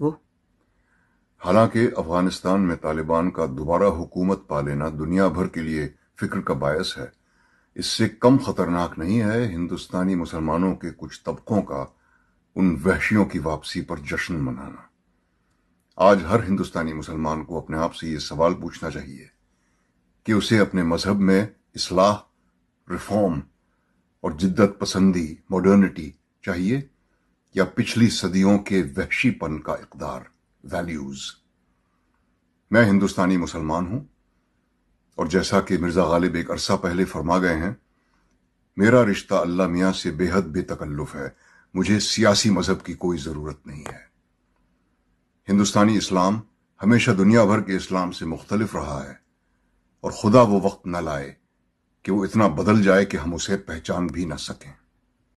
वो हालांकि अफगानिस्तान में तालिबान का दोबारा हुकूमत पा लेना दुनिया भर के लिए फिक्र का बायस है इससे कम खतरनाक नहीं है हिंदुस्तानी मुसलमानों के कुछ तबकों का उन वहशियों की वापसी पर जश्न मनाना आज हर हिंदुस्तानी मुसलमान को अपने आप से ये सवाल पूछना चाहिए कि उसे अपने मजहब में इसलाह रिफॉर्म और जिद्दत पसंदी मॉडर्निटी चाहिए या पिछली सदियों के वहशीपन का इकदार वैल्यूज मैं हिंदुस्तानी मुसलमान हूं और जैसा कि मिर्जा गालिब एक अरसा पहले फरमा गए हैं मेरा रिश्ता अल्लाह मियाँ से बेहद बेतकल्लुफ है मुझे सियासी मजहब की कोई ज़रूरत नहीं है हिंदुस्तानी इस्लाम हमेशा दुनिया भर के इस्लाम से मुख्तलिफ रहा है और खुदा वो वक्त न लाए कि वो इतना बदल जाए कि हम उसे पहचान भी ना सकें